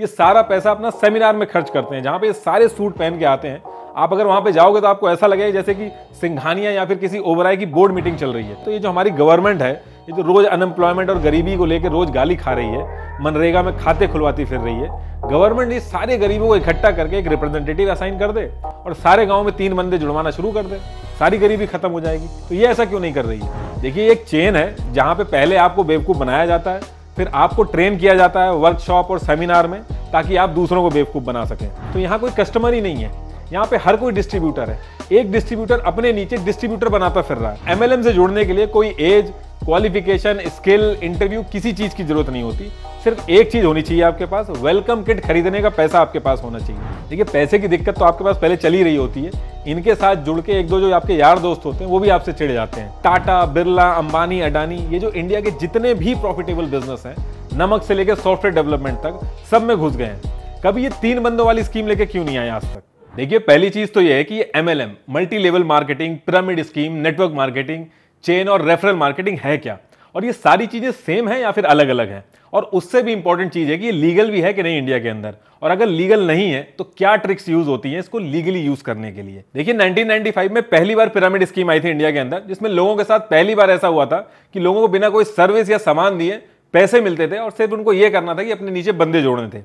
ये सारा पैसा अपना सेमिनार में खर्च करते हैं जहाँ पे ये सारे सूट पहन के आते हैं आप अगर वहाँ पे जाओगे तो आपको ऐसा लगेगा जैसे कि सिंघानिया या फिर किसी ओबराय की बोर्ड मीटिंग चल रही है तो ये जो हमारी गवर्नमेंट है ये जो रोज़ अनएम्प्लॉयमेंट और गरीबी को लेकर रोज़ गाली खा रही है मनरेगा में खाते खुलवाती फिर रही है गवर्नमेंट ये सारे गरीबों को इकट्ठा करके एक रिप्रेजेंटेटिव असाइन कर दे और सारे गाँव में तीन बंदे जुड़वाना शुरू कर दे सारी गरीबी खत्म हो जाएगी तो ये ऐसा क्यों नहीं कर रही है देखिए एक चेन है जहाँ पे पहले आपको बेवकूफ़ बनाया जाता है फिर आपको ट्रेन किया जाता है वर्कशॉप और सेमिनार में ताकि आप दूसरों को बेवकूफ़ बना सकें तो यहाँ कोई कस्टमर ही नहीं है यहाँ पे हर कोई डिस्ट्रीब्यूटर है एक डिस्ट्रीब्यूटर अपने नीचे डिस्ट्रीब्यूटर बनाता फिर रहा है एमएलएम से जुड़ने के लिए कोई एज क्वालिफिकेशन स्किल इंटरव्यू किसी चीज़ की ज़रूरत नहीं होती सिर्फ एक चीज़ होनी चाहिए आपके पास वेलकम किट खरीदने का पैसा आपके पास होना चाहिए देखिए पैसे की दिक्कत तो आपके पास पहले चली रही होती है इनके साथ जुड़ के एक दो जो आपके यार दोस्त होते हैं वो भी आपसे चिड़ जाते हैं टाटा बिरला अंबानी अडानी ये जो इंडिया के जितने भी प्रॉफिटेबल बिजनेस हैं नमक से लेकर सॉफ्टवेयर डेवलपमेंट तक सब में घुस गए हैं कभी ये तीन बंदों वाली स्कीम लेके क्यों नहीं आए आज तक देखिए पहली चीज तो ये है कि M L M multi level marketing pyramid scheme network marketing chain और रेफरल मार्केटिंग है क्या और ये सारी चीज़ें सेम है या फिर अलग अलग है और उससे भी इंपॉर्टेंट चीज़ है कि ये लीगल भी है कि नहीं इंडिया के अंदर और अगर लीगल नहीं है तो क्या ट्रिक्स यूज होती हैं इसको लीगली यूज करने के लिए देखिए 1995 में पहली बार पिरामिड स्कीम आई थी इंडिया के अंदर जिसमें लोगों के साथ पहली बार ऐसा हुआ था कि लोगों को बिना कोई सर्विस या सामान दिए पैसे मिलते थे और सिर्फ उनको यह करना था कि अपने नीचे बंदे जोड़ने थे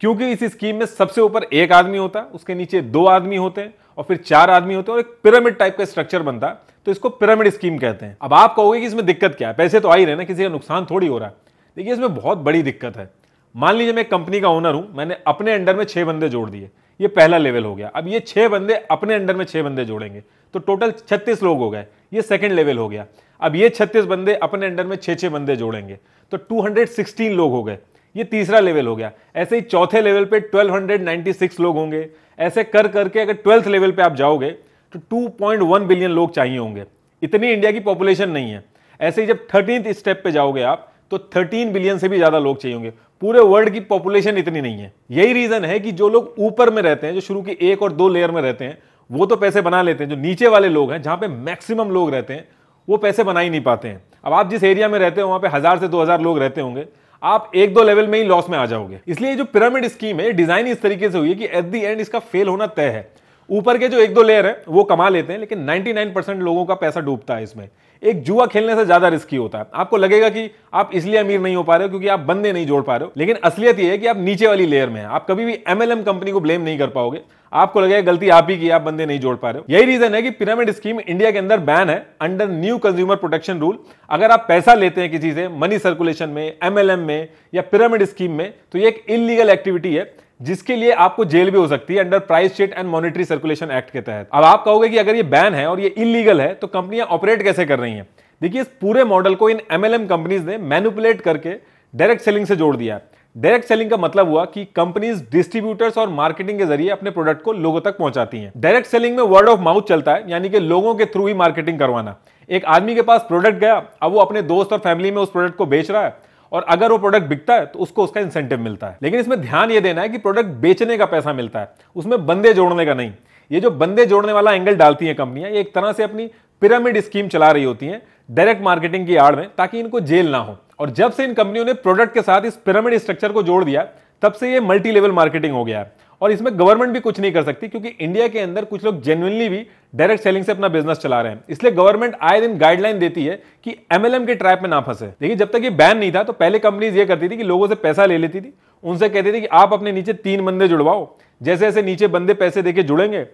क्योंकि इस स्कीम में सबसे ऊपर एक आदमी होता उसके नीचे दो आदमी होते और फिर चार आदमी होते और एक पिरामिड टाइप का स्ट्रक्चर बनता तो इसको पिरामिड स्कीम कहते हैं अब आप कहोगे कि इसमें दिक्कत क्या है पैसे तो आ ही रहे ना किसी का नुकसान थोड़ी हो रहा है देखिए इसमें बहुत बड़ी दिक्कत है मान लीजिए मैं कंपनी का ओनर हूं मैंने अपने अंडर में छह बंदे जोड़ दिए ये पहला लेवल हो गया अब ये छह बंदे अपने अंडर में छह बंदे जोड़ेंगे तो टोटल छत्तीस लोग हो गए ये सेकेंड लेवल हो गया अब ये छत्तीस बंदे अपने अंडर में छह छह बंदे जोड़ेंगे तो सिक्सटीन लोग हो गए ये तीसरा लेवल हो गया ऐसे ही चौथे लेवल पे 1296 लोग होंगे ऐसे कर करके अगर ट्वेल्थ लेवल पे आप जाओगे तो 2.1 बिलियन लोग चाहिए होंगे इतनी इंडिया की पॉपुलेशन नहीं है ऐसे ही जब थर्टीन स्टेप पे जाओगे आप तो 13 बिलियन से भी ज्यादा लोग चाहिए होंगे पूरे वर्ल्ड की पॉपुलेशन इतनी नहीं है यही रीजन है कि जो लोग ऊपर में रहते हैं जो शुरू की एक और दो लेयर में रहते हैं वो तो पैसे बना लेते हैं जो नीचे वाले लोग हैं जहां पे मैक्सिमम लोग रहते हैं वो पैसे बना ही नहीं पाते हैं अब आप जिस एरिया में रहते हो वहां पे हजार से दो हजार लोग रहते होंगे आप एक दो लेवल में ही लॉस में आ जाओगे इसलिए जो पिरामिड स्कीम है डिजाइन इस तरीके से हुई है कि एट दी एंड इसका फेल होना तय है ऊपर के जो एक दो लेयर है वो कमा लेते हैं लेकिन 99% लोगों का पैसा डूबता है इसमें एक जुआ खेलने से ज्यादा रिस्की होता है आपको लगेगा कि आप इसलिए अमीर नहीं हो पा रहे हो क्योंकि आप बंदे नहीं जोड़ पा रहे हो लेकिन असलियत यह है कि आप नीचे वाली लेयर में हैं आप कभी भी एमएलएम कंपनी को ब्लेम नहीं कर पाओगे आपको लगेगा गलती आप ही की आप बंदे नहीं जोड़ पा रहे हो यही रीजन है कि पिरामिड स्कीम इंडिया के अंदर बैन है under new consumer protection rule अगर आप पैसा लेते हैं किसी से मनी सर्कुलेशन में एमएलएम में या पिरामिड स्कीम में तो ये एक इलीगल एक्टिविटी है जिसके लिए आपको जेल भी हो सकती है under prize chit and monetary circulation act के तहत अब आप कहोगे कि अगर ये बैन है और ये इलीगल है तो कंपनियां ऑपरेट कैसे कर रही हैं देखिए इस पूरे मॉडल को इन एमएलएम कंपनीज ने मैनुपुलेट करके डायरेक्ट सेलिंग से जोड़ दिया डायरेक्ट सेलिंग का मतलब हुआ कि कंपनीज डिस्ट्रीब्यूटर्स और मार्केटिंग के जरिए अपने प्रोडक्ट को लोगों तक पहुंचाती हैं डायरेक्ट सेलिंग में वर्ड ऑफ माउथ चलता है यानी कि लोगों के थ्रू ही मार्केटिंग करवाना एक आदमी के पास प्रोडक्ट गया अब वो अपने दोस्त और फैमिली में उस प्रोडक्ट को बेच रहा है और अगर वो प्रोडक्ट बिकता है तो उसको उसका इंसेंटिव मिलता है लेकिन इसमें ध्यान ये देना है कि प्रोडक्ट बेचने का पैसा मिलता है उसमें बंदे जोड़ने का नहीं ये जो बंदे जोड़ने वाला एंगल डालती हैं कंपनियां ये एक तरह से अपनी पिरामिड स्कीम चला रही होती हैं डायरेक्ट मार्केटिंग की आड़ में ताकि इनको जेल ना हो और जब से इन कंपनियों ने प्रोडक्ट के साथ इस पिरामिड स्ट्रक्चर को जोड़ दिया तब से ये मल्टी लेवल मार्केटिंग हो गया है और इसमें गवर्नमेंट भी कुछ नहीं कर सकती क्योंकि इंडिया के अंदर कुछ लोग जेनुअनली भी डायरेक्ट सेलिंग से अपना बिजनेस चला रहे हैं इसलिए गवर्नमेंट आए दिन गाइडलाइन देती है कि एमएलएम के ट्रैप में ना फंसे देखिए जब तक ये बैन नहीं था तो पहले कंपनीज ये करती थी कि लोगों से पैसा ले लेती थी उनसे कहती थी कि आप अपने नीचे तीन बंदे जुड़वाओ जैसे जैसे नीचे बंदे पैसे देके जुड़ेंगे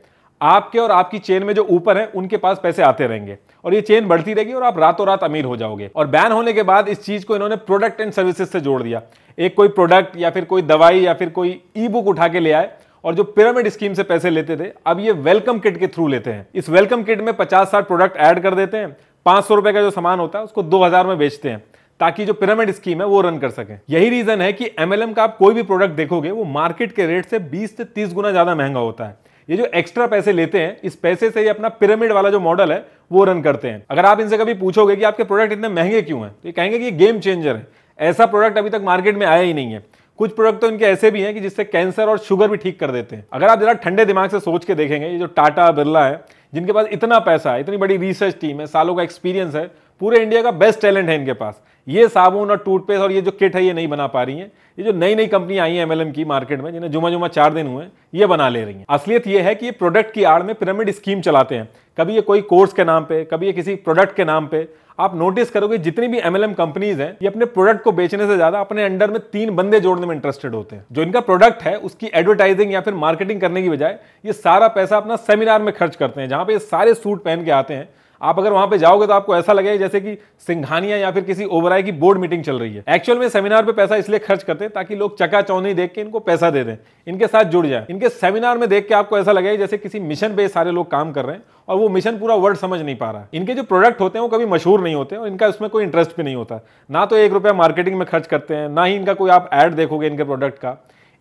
आपके और आपकी चेन में जो ऊपर है उनके पास पैसे आते रहेंगे और ये चेन बढ़ती रहेगी और आप रातों रात अमीर हो जाओगे और बैन होने के बाद इस चीज को इन्होंने प्रोडक्ट एंड सर्विसेज से जोड़ दिया एक कोई प्रोडक्ट या फिर कोई दवाई या फिर कोई ई बुक उठा के ले आए और जो पिरामिड स्कीम से पैसे लेते थे अब ये वेलकम किट के थ्रू लेते हैं इस वेलकम किट में पचास साठ प्रोडक्ट ऐड कर देते हैं पांच सौ रुपए का जो सामान होता है उसको दो हजार में बेचते हैं ताकि जो पिरामिड स्कीम है वो रन कर सके यही रीजन है कि एमएलएम का आप कोई भी प्रोडक्ट देखोगे वो मार्केट के रेट से बीस से तीस गुना ज्यादा महंगा होता है ये जो एक्स्ट्रा पैसे लेते हैं इस पैसे से ये अपना पिरामिड वाला जो मॉडल है वो रन करते हैं अगर आप इनसे कभी पूछोगे कि आपके प्रोडक्ट इतने महंगे क्यों हैं तो ये कहेंगे कि ये गेम चेंजर है ऐसा प्रोडक्ट अभी तक मार्केट में आया ही नहीं है कुछ प्रोडक्ट तो इनके ऐसे भी हैं कि जिससे कैंसर और शुगर भी ठीक कर देते हैं अगर आप जरा ठंडे दिमाग से सोच के देखेंगे ये जो टाटा बिरला है जिनके पास इतना पैसा है इतनी बड़ी रिसर्च टीम है सालों का एक्सपीरियंस है पूरे इंडिया का बेस्ट टैलेंट है इनके पास ये साबुन और टूथपेस्ट और ये जो किट है ये नहीं बना पा रही है ये जो नई नई कंपनी आई है एमएलएम की मार्केट में जिन्हें जुमा जुमा चार दिन हुए ये बना ले रही है असलियत ये है कि ये प्रोडक्ट की आड़ में पिरामिड स्कीम चलाते हैं कभी ये कोई कोर्स के नाम पे कभी ये किसी प्रोडक्ट के नाम पे आप नोटिस करोगे जितनी भी एमएलएम कंपनीज हैं ये अपने प्रोडक्ट को बेचने से ज्यादा अपने अंडर में तीन बंदे जोड़ने में इंटरेस्टेड होते हैं जो इनका प्रोडक्ट है उसकी एडवर्टाइजिंग या फिर मार्केटिंग करने की बजाय ये सारा पैसा अपना सेमिनार में खर्च करते हैं जहां पे सारे सूट पहन के आते हैं आप अगर वहां पे जाओगे तो आपको ऐसा लगेगा जैसे कि सिंघानिया या फिर किसी ओबराय की बोर्ड मीटिंग चल रही है एक्चुअल में सेमिनार पे पैसा इसलिए खर्च करते हैं ताकि लोग चका चौनी देख के इनको पैसा दे दें इनके साथ जुड़ जाए इनके सेमिनार में देख के आपको ऐसा लगेगा जैसे किसी मिशन पे सारे लोग काम कर रहे हैं और वो मिशन पूरा वर्ड समझ नहीं पा रहा है इनके जो प्रोडक्ट होते हैं वो कभी मशहूर नहीं होते और इनका उसमें कोई इंटरेस्ट भी नहीं होता ना तो एक रुपया मार्केटिंग में खर्च करते हैं ना ही इनका कोई आप एड देखोगे इनके प्रोडक्ट का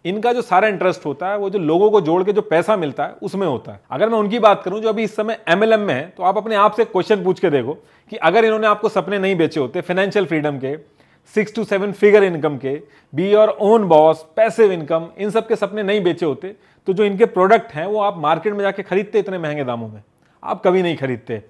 इनका जो सारा इंटरेस्ट होता है वो जो लोगों को जोड़ के जो पैसा मिलता है उसमें होता है अगर मैं उनकी बात करूं जो अभी इस समय एमएलएम में है तो आप अपने आप से क्वेश्चन पूछ के देखो कि अगर इन्होंने आपको सपने नहीं बेचे होते फाइनेंशियल फ्रीडम के six two seven figure income के बी और ओन बॉस पैसिव इनकम इन सब के सपने नहीं बेचे होते तो जो इनके प्रोडक्ट हैं वो आप मार्केट में जाके खरीदते इतने महंगे दामों में आप कभी नहीं खरीदते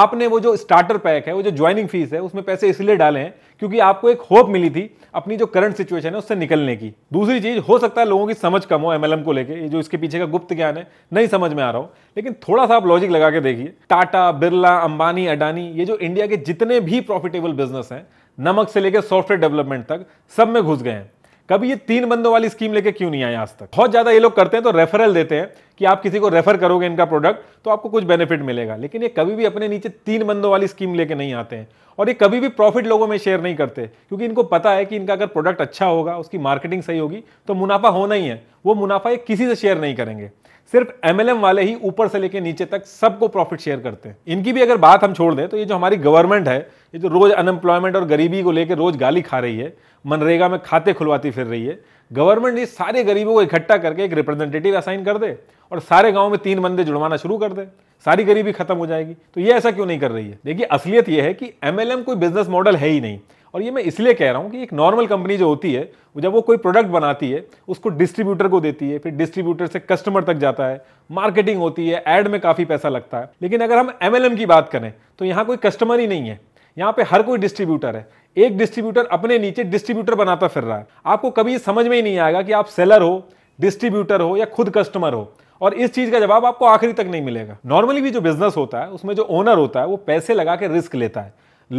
आपने वो जो स्टार्टर पैक है वो जो ज्वाइनिंग फीस है उसमें पैसे इसलिए डाले हैं क्योंकि आपको एक होप मिली थी अपनी जो करंट सिचुएशन है उससे निकलने की दूसरी चीज हो सकता है लोगों की समझ कम हो एमएलएम को लेके जो इसके पीछे का गुप्त ज्ञान है नहीं समझ में आ रहा हूं लेकिन थोड़ा सा आप लॉजिक लगा के देखिए टाटा बिरला अंबानी अडानी ये जो इंडिया के जितने भी प्रॉफिटेबल बिजनेस हैं नमक से लेकर सॉफ्टवेयर डेवलपमेंट तक सब में घुस गए हैं कभी ये तीन बंदों वाली स्कीम लेके क्यों नहीं आए आज तक बहुत ज्यादा ये लोग करते हैं तो रेफरल देते हैं कि आप किसी को रेफर करोगे इनका प्रोडक्ट तो आपको कुछ बेनिफिट मिलेगा लेकिन ये कभी भी अपने नीचे तीन बंदों वाली स्कीम लेके नहीं आते हैं और ये कभी भी प्रॉफिट लोगों में शेयर नहीं करते क्योंकि इनको पता है कि इनका अगर प्रोडक्ट अच्छा होगा उसकी मार्केटिंग सही होगी तो मुनाफा होना ही है वो मुनाफा ये किसी से शेयर नहीं करेंगे सिर्फ एमएलएम वाले ही ऊपर से लेकर नीचे तक सबको प्रॉफिट शेयर करते हैं इनकी भी अगर बात हम छोड़ दें तो ये जो हमारी गवर्नमेंट है ये जो रोज़ अनएम्प्लॉयमेंट और गरीबी को लेकर रोज़ गाली खा रही है मनरेगा में खाते खुलवाती फिर रही है गवर्नमेंट ये सारे गरीबों को इकट्ठा करके एक रिप्रेजेंटेटिव असाइन कर दे और सारे गाँव में तीन बंदे जुड़वाना शुरू कर दे सारी गरीबी खत्म हो जाएगी तो ये ऐसा क्यों नहीं कर रही है देखिए असलियत यह है कि एम कोई बिजनेस मॉडल है ही नहीं और ये मैं इसलिए कह रहा हूँ कि एक नॉर्मल कंपनी जो होती है जब वो कोई प्रोडक्ट बनाती है उसको डिस्ट्रीब्यूटर को देती है फिर डिस्ट्रीब्यूटर से कस्टमर तक जाता है मार्केटिंग होती है एड में काफ़ी पैसा लगता है लेकिन अगर हम एम की बात करें तो यहाँ कोई कस्टमर ही नहीं है यहाँ पे हर कोई डिस्ट्रीब्यूटर है एक डिस्ट्रीब्यूटर अपने नीचे डिस्ट्रीब्यूटर बनाता फिर रहा है आपको कभी समझ में ही नहीं आएगा कि आप सेलर हो डिस्ट्रीब्यूटर हो या खुद कस्टमर हो और इस चीज का जवाब आपको आखिरी तक नहीं मिलेगा नॉर्मली भी जो बिजनेस होता है उसमें जो ओनर होता है वो पैसे लगा के रिस्क लेता है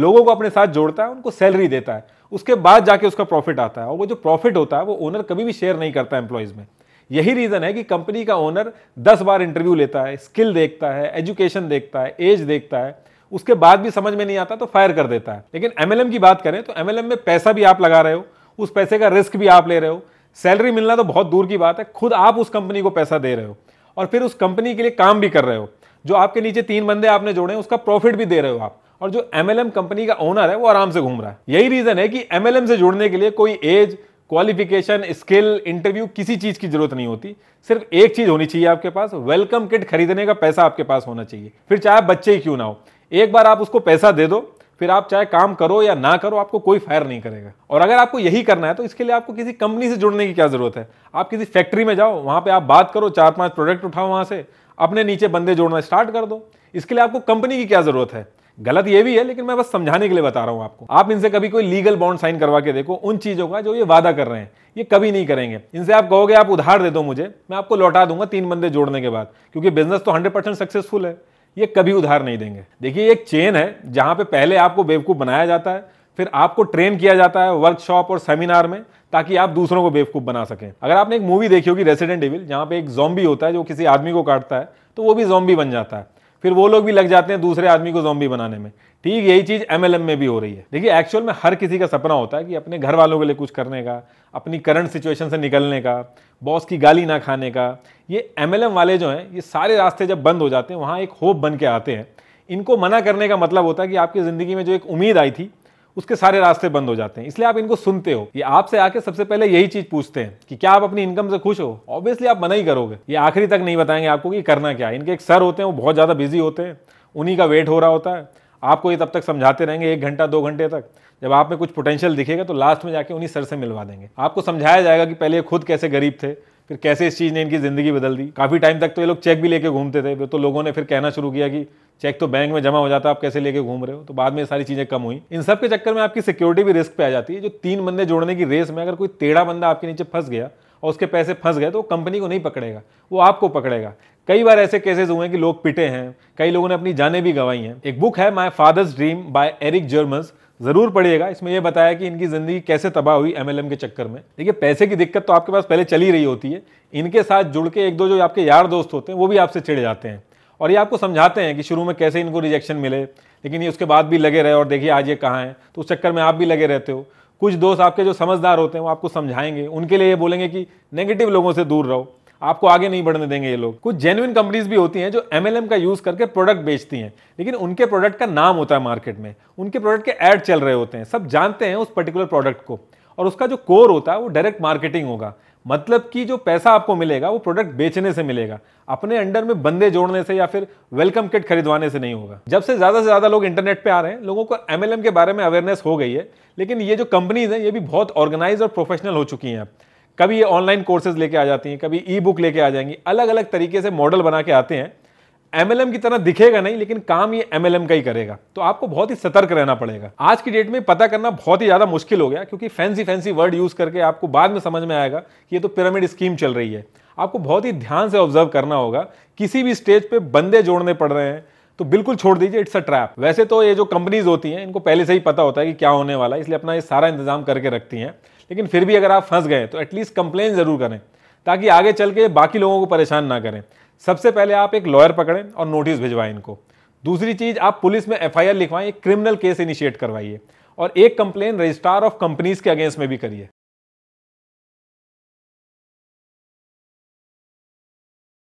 लोगों को अपने साथ जोड़ता है उनको सैलरी देता है उसके बाद जाके उसका प्रॉफिट आता है और वो जो प्रॉफिट होता है वो ओनर कभी भी शेयर नहीं करता एम्प्लॉयज में यही रीजन है कि कंपनी का ओनर दस बार इंटरव्यू लेता है स्किल देखता है एजुकेशन देखता है एज देखता है उसके बाद भी समझ में नहीं आता तो फायर कर देता है लेकिन एमएलएम की बात करें तो एमएलएम में पैसा भी आप लगा रहे हो उस पैसे का रिस्क भी आप ले रहे हो सैलरी मिलना तो बहुत दूर की बात है खुद आप उस कंपनी को पैसा दे रहे हो और फिर उस कंपनी के लिए काम भी कर रहे हो जो आपके नीचे तीन बंदे आपने जोड़े उसका प्रॉफिट भी दे रहे हो आप और जो एमएलएम कंपनी का ओनर है वो आराम से घूम रहा है यही रीजन है कि एमएलएम से जुड़ने के लिए कोई एज क्वालिफिकेशन स्किल इंटरव्यू किसी चीज की जरूरत नहीं होती सिर्फ एक चीज होनी चाहिए आपके पास वेलकम किट खरीदने का पैसा आपके पास होना चाहिए फिर चाहे बच्चे ही क्यों ना हो एक बार आप उसको पैसा दे दो फिर आप चाहे काम करो या ना करो आपको कोई फायर नहीं करेगा और अगर आपको यही करना है तो इसके लिए आपको किसी कंपनी से जुड़ने की क्या जरूरत है आप किसी फैक्ट्री में जाओ वहां पे आप बात करो चार पांच प्रोडक्ट उठाओ वहां से अपने नीचे बंदे जोड़ना स्टार्ट कर दो इसके लिए आपको कंपनी की क्या जरूरत है गलत ये भी है लेकिन मैं बस समझाने के लिए बता रहा हूं आपको आप इनसे कभी कोई लीगल बॉन्ड साइन करवा के देखो उन चीज़ों का जो ये वादा कर रहे हैं ये कभी नहीं करेंगे इनसे आप कहोगे आप उधार दे दो मुझे मैं आपको लौटा दूंगा तीन बंदे जोड़ने के बाद क्योंकि बिजनेस तो हंड्रेड परसेंट सक्सेसफुल है ये कभी उधार नहीं देंगे देखिए एक चेन है जहाँ पे पहले आपको बेवकूफ़ बनाया जाता है फिर आपको ट्रेन किया जाता है वर्कशॉप और सेमिनार में ताकि आप दूसरों को बेवकूफ़ बना सकें अगर आपने एक मूवी देखी होगी रेसिडेंट एविल जहाँ पे एक जॉम्बी होता है जो किसी आदमी को काटता है तो वो भी जॉम्बी बन जाता है फिर वो लोग भी लग जाते हैं दूसरे आदमी को जोम्बी बनाने में ठीक यही चीज़ एम में भी हो रही है देखिए एक्चुअल में हर किसी का सपना होता है कि अपने घर वालों के लिए कुछ करने का अपनी करंट सिचुएशन से निकलने का बॉस की गाली ना खाने का ये एम वाले जो हैं ये सारे रास्ते जब बंद हो जाते हैं वहाँ एक होप बन के आते हैं इनको मना करने का मतलब होता है कि आपकी ज़िंदगी में जो एक उम्मीद आई थी उसके सारे रास्ते बंद हो जाते हैं इसलिए आप इनको सुनते हो ये आपसे आके सबसे पहले यही चीज पूछते हैं कि क्या आप अपनी इनकम से खुश हो ऑब्वियसली आप मना ही करोगे ये आखिरी तक नहीं बताएंगे आपको कि करना क्या है इनके एक सर होते हैं वो बहुत ज़्यादा बिजी होते हैं उन्हीं का वेट हो रहा होता है आपको ये तब तक समझाते रहेंगे एक घंटा दो घंटे तक जब आप में कुछ पोटेंशियल दिखेगा तो लास्ट में जाके उन्हीं सर से मिलवा देंगे आपको समझाया जाएगा कि पहले खुद कैसे गरीब थे फिर कैसे इस चीज़ ने इनकी ज़िंदगी बदल दी काफ़ी टाइम तक तो ये लोग चेक भी लेके घूमते थे तो लोगों ने फिर कहना शुरू किया कि चेक तो बैंक में जमा हो जाता है आप कैसे लेके घूम रहे हो तो बाद में सारी चीज़ें कम हुई इन सब के चक्कर में आपकी सिक्योरिटी भी रिस्क पे आ जाती है जो तीन बंदे जोड़ने की रेस में अगर कोई टेढ़ा बंदा आपके नीचे फंस गया और उसके पैसे फंस गए तो वो कंपनी को नहीं पकड़ेगा वो आपको पकड़ेगा कई बार ऐसे केसेस हुए हैं कि लोग पिटे हैं कई लोगों ने अपनी जानें भी गंवाई हैं एक बुक है my father's dream by Eric जर्मस ज़रूर पढ़िएगा इसमें यह बताया कि इनकी ज़िंदगी कैसे तबाह हुई एमएलएम के चक्कर में देखिए पैसे की दिक्कत तो आपके पास पहले चली रही होती है इनके साथ जुड़ के एक दो जो आपके यार दोस्त होते हैं वो भी आपसे चिड़ जाते हैं और ये आपको समझाते हैं कि शुरू में कैसे इनको रिजेक्शन मिले लेकिन ये उसके बाद भी लगे रहे और देखिए आज ये कहाँ हैं तो उस चक्कर में आप भी लगे रहते हो कुछ दोस्त आपके जो समझदार होते हैं वो आपको समझाएंगे उनके लिए ये बोलेंगे कि नेगेटिव लोगों से दूर रहो आपको आगे नहीं बढ़ने देंगे ये लोग कुछ जेन्युन कंपनीज भी होती हैं जो एमएलएम का यूज करके प्रोडक्ट बेचती हैं लेकिन उनके प्रोडक्ट का नाम होता है मार्केट में उनके प्रोडक्ट के ऐड चल रहे होते हैं सब जानते हैं उस पर्टिकुलर प्रोडक्ट को और उसका जो कोर होता है वो डायरेक्ट मार्केटिंग होगा मतलब कि जो पैसा आपको मिलेगा वो प्रोडक्ट बेचने से मिलेगा अपने अंडर में बंदे जोड़ने से या फिर वेलकम किट खरीदवाने से नहीं होगा जब से ज्यादा से ज्यादा लोग इंटरनेट पे आ रहे हैं लोगों को एमएलएम के बारे में अवेयरनेस हो गई है लेकिन ये जो कंपनीज हैं ये भी बहुत ऑर्गेनाइज और प्रोफेशनल हो चुकी हैं कभी ये ऑनलाइन कोर्सेज लेके आ जाती हैं कभी ई बुक लेके आ जाएंगी अलग अलग तरीके से मॉडल बना के आते हैं एमएलएम की तरह दिखेगा नहीं लेकिन काम ये एमएलएम का ही करेगा तो आपको बहुत ही सतर्क रहना पड़ेगा आज की डेट में पता करना बहुत ही ज्यादा मुश्किल हो गया क्योंकि फैंसी फैंसी वर्ड यूज करके आपको बाद में समझ में आएगा कि ये तो पिरामिड स्कीम चल रही है आपको बहुत ही ध्यान से ऑब्जर्व करना होगा किसी भी स्टेज पे बंदे जोड़ने पड़ रहे हैं तो बिल्कुल छोड़ दीजिए इट्स अ ट्रैप वैसे तो ये जो कंपनीज होती हैं इनको पहले से ही पता होता है कि क्या होने वाला है इसलिए अपना ये सारा इंतजाम करके रखती हैं लेकिन फिर भी अगर आप फंस गए तो एटलीस्ट कंप्लेन ज़रूर करें ताकि आगे चल के बाकी लोगों को परेशान ना करें सबसे पहले आप एक लॉयर पकड़ें और नोटिस भिजवाएं इनको दूसरी चीज़ आप पुलिस में एफ लिखवाएं एक क्रिमिनल केस इनिशिएट करवाइए और एक कंप्लेन रजिस्ट्रार ऑफ कंपनीज के अगेंस्ट में भी करिए